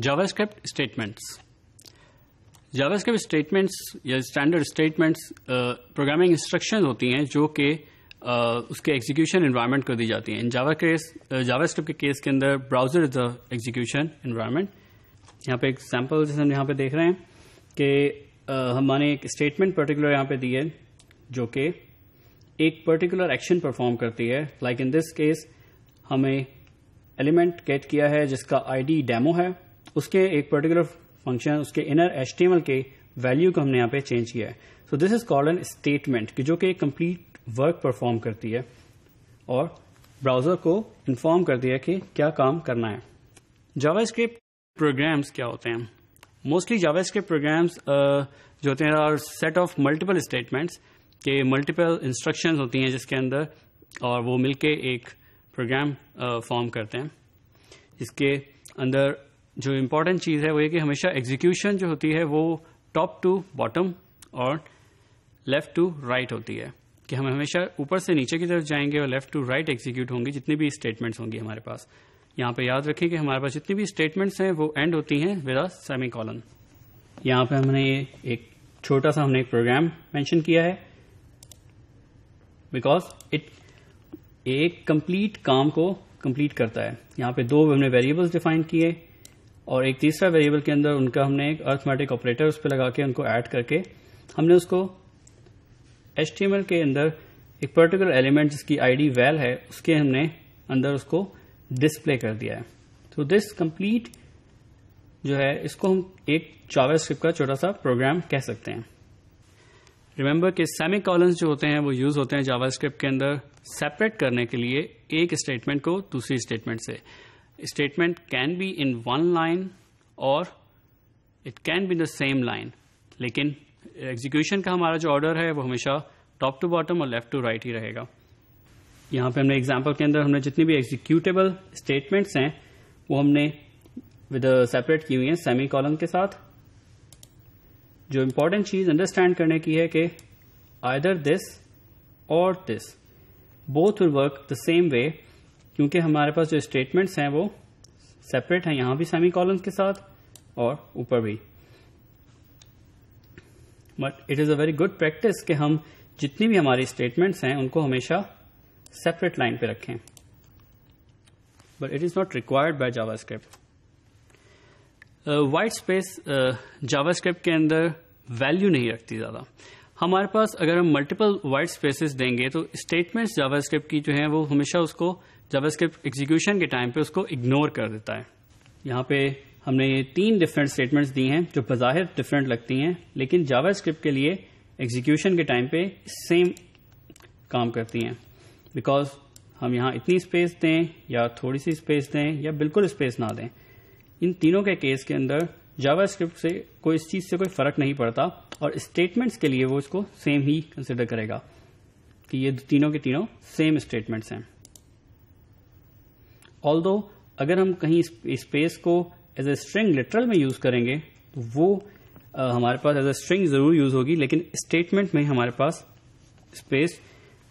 JavaScript statements JavaScript statements या standard statements programming instruction होती हैं जो कि uh, उसके एग्जीक्यूशन environment को दी जाती है इन जावा केस जावास्क्रिप्ट के केस के अंदर browser is the execution environment यहाँ पे एक सैम्पल जैसे हम यहाँ पे देख रहे हैं कि uh, हमारे एक स्टेटमेंट पर्टिकुलर यहाँ पे दी है जो कि एक पर्टिकुलर एक्शन परफॉर्म करती है लाइक इन दिस केस हमें एलिमेंट कैट किया है जिसका आईडी डेमो है उसके एक पर्टिकुलर फंक्शन उसके इनर एच के वैल्यू को हमने यहाँ पे चेंज किया है so this is called an statement जो कि एक कंप्लीट वर्क परफॉर्म करती है और ब्राउजर को इन्फॉर्म करती है कि क्या काम करना है जावास्क्रिप्ट प्रोग्राम्स क्या होते हैं मोस्टली जावास्क्रिप्ट प्रोग्राम्स जो होते हैं और सेट ऑफ मल्टीपल स्टेटमेंट्स के मल्टीपल इंस्ट्रक्शंस होती हैं जिसके अंदर और वो मिलके एक प्रोग्राम फॉर्म uh, करते हैं इसके अंदर जो इम्पोर्टेंट चीज़ है वो ये कि हमेशा एग्जीक्यूशन जो होती है वो टॉप टू बॉटम और लेफ्ट टू राइट होती है कि हम हमेशा ऊपर से नीचे की तरफ जाएंगे और लेफ्ट टू राइट एग्जीक्यूट होंगे जितनी भी स्टेटमेंट्स होंगी हमारे पास यहाँ पे याद रखें कि हमारे पास जितनी भी स्टेटमेंट्स हैं वो एंड होती हैं विद अ सेमी कॉलन यहाँ पे हमने एक छोटा सा हमने एक प्रोग्राम मेंशन किया है बिकॉज इट एक कंप्लीट काम को कंप्लीट करता है यहाँ पे दो हमने वेरिएबल्स डिफाइन किए और एक तीसरा वेरिएबल के अंदर उनका हमने एक अर्थमेटिक ऑपरेटर उस पर लगा के उनको ऐड करके हमने उसको एच के अंदर एक पर्टिकुलर एलिमेंट जिसकी आईडी वेल है उसके हमने अंदर उसको डिस्प्ले कर दिया है तो दिस कंप्लीट जो है इसको हम एक चावे स्क्रिप्ट का छोटा सा प्रोग्राम कह सकते हैं रिमेंबर के सेमी कॉलन्स जो होते हैं वो यूज होते हैं जावा स्क्रिप्ट के अंदर सेपरेट करने के लिए एक स्टेटमेंट को दूसरी स्टेटमेंट से statement can be in one line or it can be in the same line. लेकिन execution का हमारा जो order है वो हमेशा top to bottom और left to right ही रहेगा यहां पे हमने एग्जाम्पल के अंदर हमने जितनी भी एग्जीक्यूटेबल स्टेटमेंट्स हैं वो हमने विद सेपरेट की हुई है सेमी कॉलम के साथ जो इंपॉर्टेंट चीज अंडरस्टैंड करने की है कि आइदर दिस और this both will work the same way क्योंकि हमारे पास जो स्टेटमेंट्स हैं वो सेपरेट है यहां भी सेमी कॉलम के साथ और ऊपर भी but it is a very good practice कि हम जितनी भी हमारी स्टेटमेंट हैं उनको हमेशा सेपरेट लाइन पे रखें but it is not required by JavaScript white space JavaScript के अंदर वैल्यू नहीं रखती ज़्यादा हमारे पास अगर हम मल्टीपल वाइट स्पेसिस देंगे तो स्टेटमेंट जावा स्क्रिप्ट की जो है वो हमेशा उसको जावास्क्रिप्ट एग्जीक्यूशन के टाइम पे उसको इग्नोर कर देता है यहाँ पे हमने ये तीन डिफरेंट स्टेटमेंट्स दी हैं जो बाहर डिफरेंट लगती हैं लेकिन जावास्क्रिप्ट के लिए एग्जीक्यूशन के टाइम पे सेम काम करती हैं बिकॉज हम यहाँ इतनी स्पेस दें या थोड़ी सी स्पेस दें या बिल्कुल स्पेस ना दें इन तीनों के केस के अंदर जावास्क्रिप्ट से कोई इस चीज़ से कोई फर्क नहीं पड़ता और स्टेटमेंट्स के लिए वो इसको सेम ही कंसिडर करेगा कि ये तीनों के तीनों सेम स्टेटमेंट्स हैं ऑल अगर हम कहीं स्पेस को एज ए स्ट्रिंग लिटरल में यूज करेंगे तो वो आ, हमारे पास एज ए स्ट्रिंग जरूर यूज होगी लेकिन स्टेटमेंट में हमारे पास space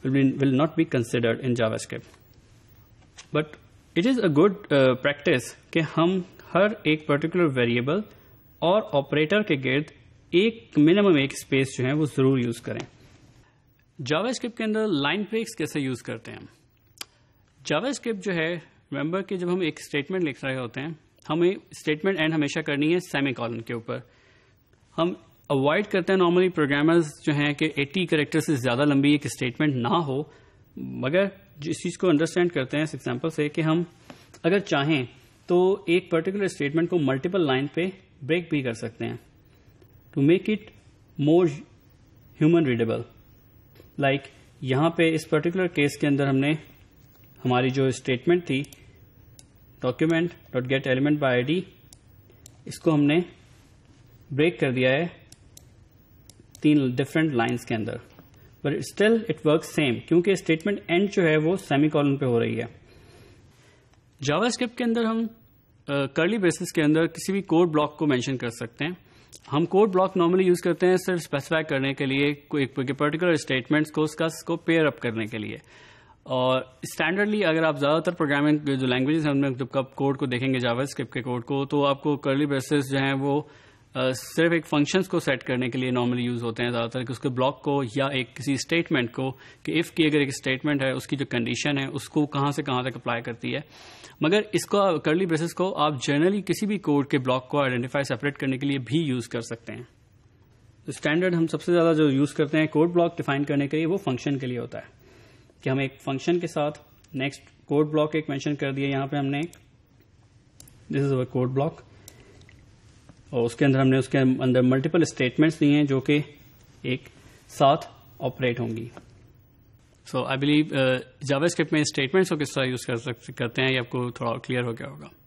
will not be considered in JavaScript but it is a good practice कि हम हर एक पर्टिकुलर वेरिएबल और ऑपरेटर के गिर्द एक मिनिमम एक स्पेस जो है वो जरूर यूज करें जावास्क्रिप्ट के अंदर लाइन ब्रेक्स कैसे यूज करते हैं हम जावास्क्रिप्ट जो है रिमेंबर कि जब हम एक स्टेटमेंट लिख रहे होते हैं हमें स्टेटमेंट एंड हमेशा करनी है सेमी कॉलन के ऊपर हम अवॉइड करते हैं नॉर्मली प्रोग्रामर्स जो हैं कि 80 करेक्टर से ज़्यादा लंबी एक स्टेटमेंट ना हो मगर इस चीज़ को अंडरस्टैंड करते हैं इस एग्जाम्पल से कि हम अगर चाहें तो एक पर्टिकुलर स्टेटमेंट को मल्टीपल लाइन पे ब्रेक भी कर सकते हैं to make it more human readable like यहां पे इस पर्टिकुलर केस के अंदर हमने हमारी जो स्टेटमेंट थी document dot get element by ID इसको हमने ब्रेक कर दिया है तीन डिफरेंट लाइन्स के अंदर but still it work same क्योंकि स्टेटमेंट एंड जो है वो सेमी कॉलन पे हो रही है जावास्क्रिप्ट के अंदर हम करली uh, बेसिस के अंदर किसी भी कोड ब्लॉक को मैंशन कर सकते हैं हम कोड ब्लॉक नॉर्मली यूज करते हैं सिर्फ स्पेसिफाई करने के लिए कोई पर्टिकुलर स्टेटमेंट्स को उसका स्कोप पेयर अप करने के लिए और स्टैंडर्डली अगर आप ज़्यादातर प्रोग्रामिंग जो लैंग्वेजेस हैं उनमें जब आप कोड को देखेंगे जावा स्क्रिप्ट के कोड को तो आपको कर्ली ब्रेसेस जो हैं वो सिर्फ एक फंक्शंस को सेट करने के लिए नॉर्मली यूज होते हैं ज़्यादातर कि उसके ब्लॉक को या एक किसी स्टेटमेंट को कि इफ़ की अगर एक स्टेटमेंट है उसकी जो कंडीशन है उसको कहां से कहां तक अप्लाई करती है मगर इसको करली ब्रेसेस को आप जनरली किसी भी कोड के ब्लॉक को आइडेंटिफाई सेपरेट करने के लिए भी यूज़ कर सकते हैं स्टैंडर्ड तो हम सबसे ज़्यादा जो यूज़ करते हैं कोड ब्लॉक डिफाइन करने के लिए वो फंक्शन के लिए होता है कि हम एक फंक्शन के साथ नेक्स्ट कोड ब्लॉक एक मेंशन कर दिया यहां पे हमने this is our code block और उसके अंदर हमने उसके अंदर मल्टीपल स्टेटमेंट्स दिए हैं जो कि एक साथ ऑपरेट होंगी so I believe JavaScript में स्टेटमेंट्स को किस तरह यूज कर सकते करते हैं ये आपको थोड़ा क्लियर हो गया होगा